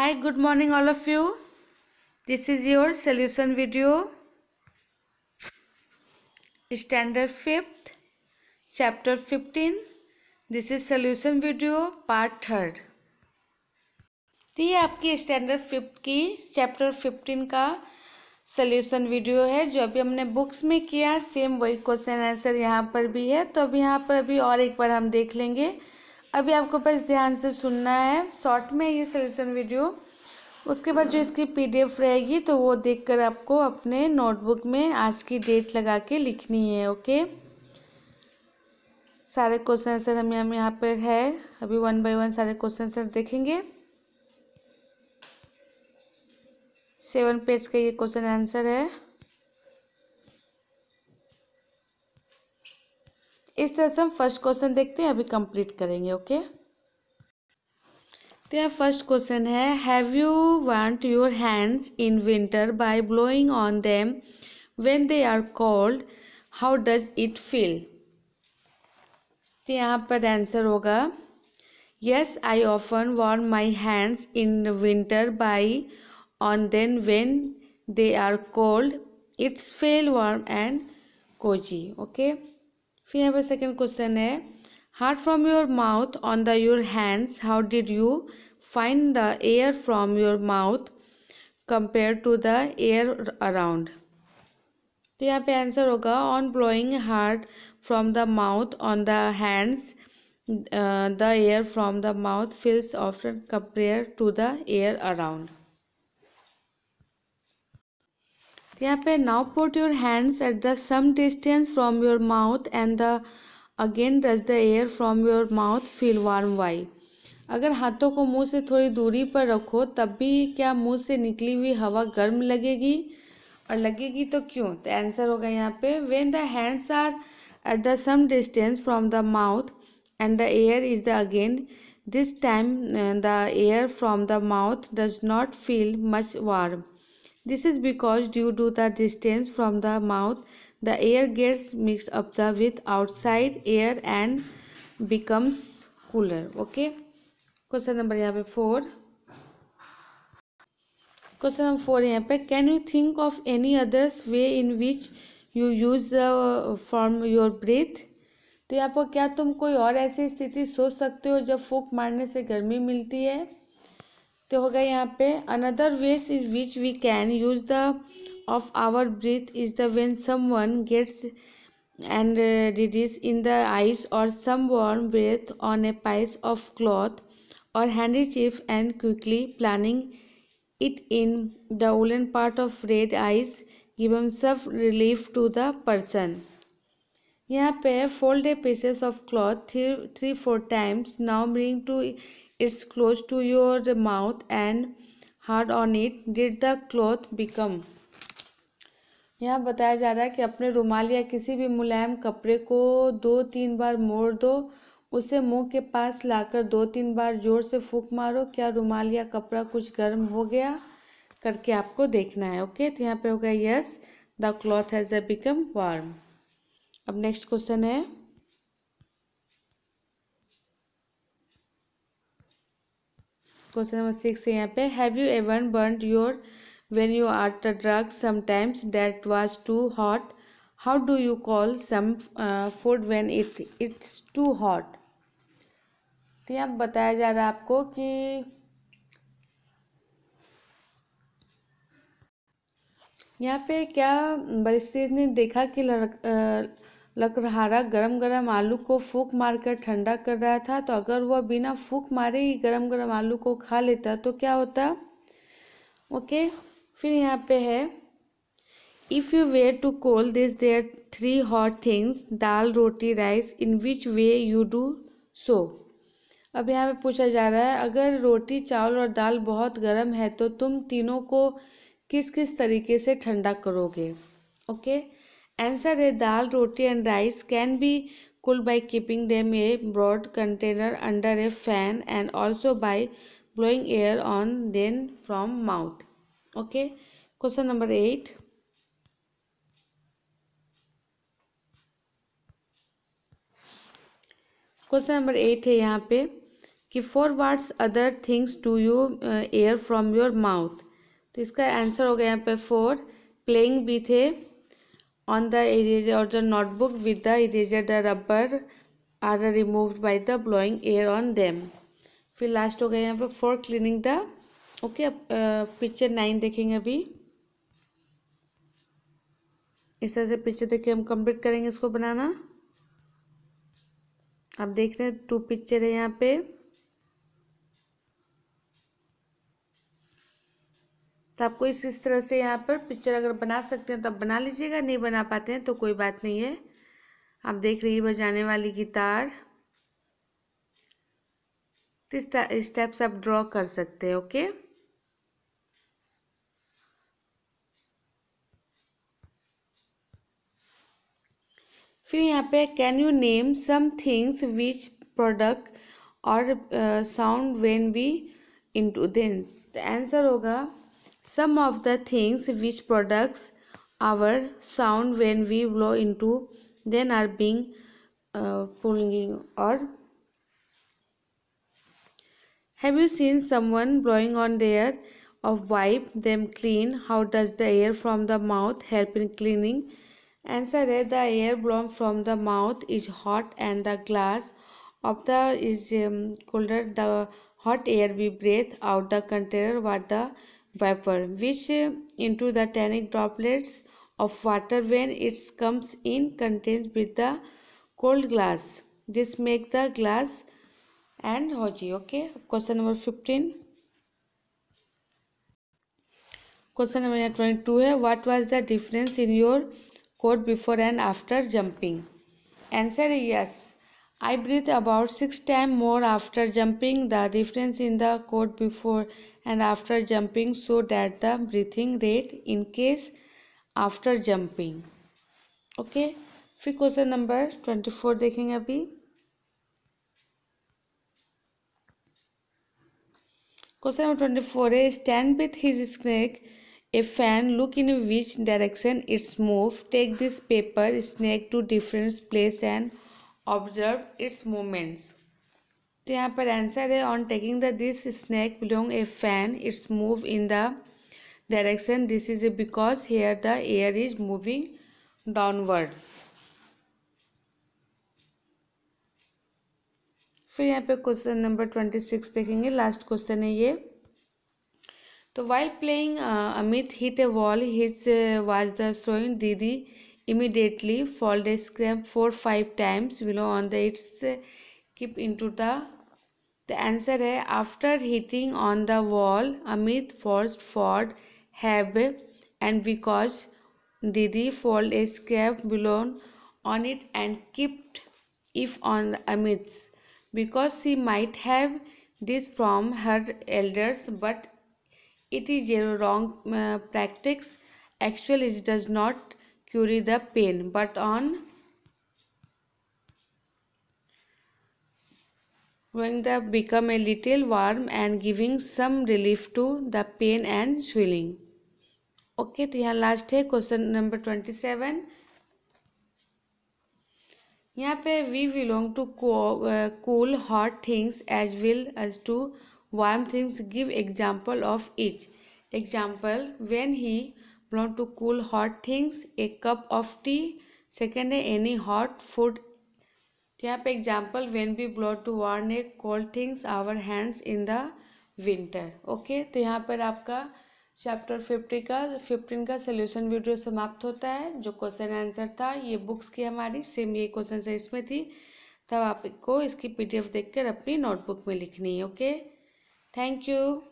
hi good morning all of you this is your solution video standard 5th chapter 15 this is solution video part third तो ये आपकी standard fifth की chapter fifteen का solution video है जो अभी हमने बुक्स में किया सेम वही क्वेश्चन आंसर यहाँ पर भी है तो अभी यहाँ पर अभी और एक बार हम देख लेंगे अभी आपको बस ध्यान से सुनना है शॉर्ट में ये सोल्यूशन वीडियो उसके बाद जो इसकी पीडीएफ रहेगी तो वो देखकर आपको अपने नोटबुक में आज की डेट लगा के लिखनी है ओके सारे क्वेश्चन आंसर हम हम यहाँ पर है अभी वन बाय वन सारे क्वेश्चन आंसर देखेंगे सेवन पेज का ये क्वेश्चन आंसर है इस तरह से हम फर्स्ट क्वेश्चन देखते हैं अभी कंप्लीट करेंगे ओके तो यहाँ फर्स्ट क्वेश्चन है हैव यू वांट your hands in winter by blowing on them when they are cold how does it feel तो यहाँ पर आंसर होगा yes I often warm my hands in winter by on them when they are cold it's felt warm and cosy okay फिर यहाँ पर second question है hot from your mouth on the your hands how did you find the air from your mouth compare to the air around तो यहाँ पे answer होगा on blowing hot from the mouth on the hands the air from the mouth feels of compare to the air around यहाँ पे now put your hands at the some distance from your mouth and the again touch the air from your mouth feel warm why अगर हाथों को मुंह से थोड़ी दूरी पर रखो तब भी क्या मुंह से निकली हुई हवा गर्म लगेगी और लगेगी तो क्यों तो आंसर होगा यहाँ पे when the hands are at the some distance from the mouth and the air is the again this time the air from the mouth does not feel much warm This is because due to the distance from the mouth, the air gets mixed up the with outside air and becomes cooler. Okay. question number yahan pe 4 question number four यहाँ पे can you think of any others way in which you use the form your breath तो यहाँ पर क्या तुम कोई और ऐसी स्थिति सोच सकते हो जब फूक मारने से गर्मी मिलती है तो हो गया यहाँ पे another ways is which we can use the of our breath is the when someone gets and reddish in the eyes और someone breathes on a piece of cloth और handkerchief and quickly planning it in the one part of red eyes give them such relief to the person यहाँ पे fold a pieces of cloth three three four times now bring to its close to your mouth and hard on it did the cloth become यहाँ बताया जा रहा है कि अपने रुमाल या किसी भी मुलायम कपड़े को दो तीन बार मोड़ दो उसे मुंह के पास लाकर दो तीन बार जोर से फूक मारो क्या रुमाल या कपड़ा कुछ गर्म हो गया करके आपको देखना है ओके तो यहाँ पे होगा yes the cloth has become warm अब नेक्स्ट क्वेश्चन है क्वेश्चन नंबर सिक्स है यहाँ पे have you even burn your when you are the drug sometimes that was too hot how do you call some food when it it's too hot तो यहाँ बताया जा रहा है आपको कि यहाँ पे क्या बरिस्तेज ने देखा कि लड़का लकड़हारा गरम गरम आलू को फूक मारकर ठंडा कर रहा था तो अगर वह बिना फूक मारे ही गरम गरम आलू को खा लेता तो क्या होता ओके फिर यहाँ पे है if you way to cool this their three hot things dal roti rice in which way you do so अब यहाँ पे पूछा जा रहा है अगर रोटी चावल और दाल बहुत गर्म है तो तुम तीनों को किस किस तरीके से ठंडा करोगे okay okay? Answer A dal, roti and rice can be cooled by keeping them a broad container under a fan and also by blowing air on them from mouth. Okay. Question number 8. Question number eight है यहाँ पे कि for what's other things to you air from your mouth तो इसका answer हो गया यहाँ पे फोर प्लेइंग भी थे on the eraser or the notebook with the eraser the rubber are removed by the blowing air on them फिर last हो गया यहाँ पे फॉर क्लीनिंग द ओके अब पिक्चर नाइन देखेंगे अभी इस तरह से पिक्चर देख के हम कंप्लीट करेंगे इसको बनाना आप देख रहे हैं टू पिक्चर है यहाँ पे तो आपको इस इस तरह से यहाँ पर पिक्चर अगर बना सकते हैं तो आप बना लीजिएगा नहीं बना पाते हैं तो कोई बात नहीं है आप देख रही बजाने वाली गिटार स्टेप्स इस आप ड्रॉ कर सकते हैं ओके फिर यहाँ पे can you name some things which product और sound when be into dense answer होगा Some of the things which products our sound when we blow into then are being uh, pulling or have you seen someone blowing on their or wipe them clean how does the air from the mouth help in cleaning answer that the air blown from the mouth is hot and the glass of the is um, colder the hot air we breathe out the container water the vapor which into the tannic droplets of water when it comes in contact with the cold glass this make the glass and hoji okay question number 15 question number twenty two है what was the difference in your coat before and after jumping answer is yes I breathe about 6 times more after jumping the difference in the code before and after jumping so that the breathing rate in case after jumping. Okay, फिर number 24 देखेंगे अभी. Question number 24 is stand with his snake a fan look in which direction it's move take this paper snake to different place and observe its movements तो यहाँ पर answer है on taking the this snake belong a fan it's move in the direction this is because here the air is moving downwards फिर यहाँ पे question number twenty six देखेंगे last question है ये तो while playing Amit hit a wall his was the sowing didi immediately fold a scrap 4 5 times below on the its keep into the the answer is after hitting on the wall Amit forced fold have and because Didi fold a scrap below on it and kept if on Amit's because she might have this from her elders but it is a wrong uh, practice actually it does not cure the pain but on when the become a little warm and giving some relief to the pain and swelling okay, तो यहाँ last है question number twenty यहाँ पे we belong to cool hot things as will as to warm things give example of each example when he want to cool hot things a cup of tea second है any hot food यहाँ पे example when be blot to warn a cold things our hands in the winter okay तो यहाँ पर आपका chapter fifty का fifteen का solution video समाप्त होता है जो क्वेश्चन आंसर था ये बुक्स की हमारी सेम ये क्वेश्चन से इसमें थी तब आपको इसकी पी डी एफ देख कर अपनी नोटबुक में लिखनी है ओके थैंक यू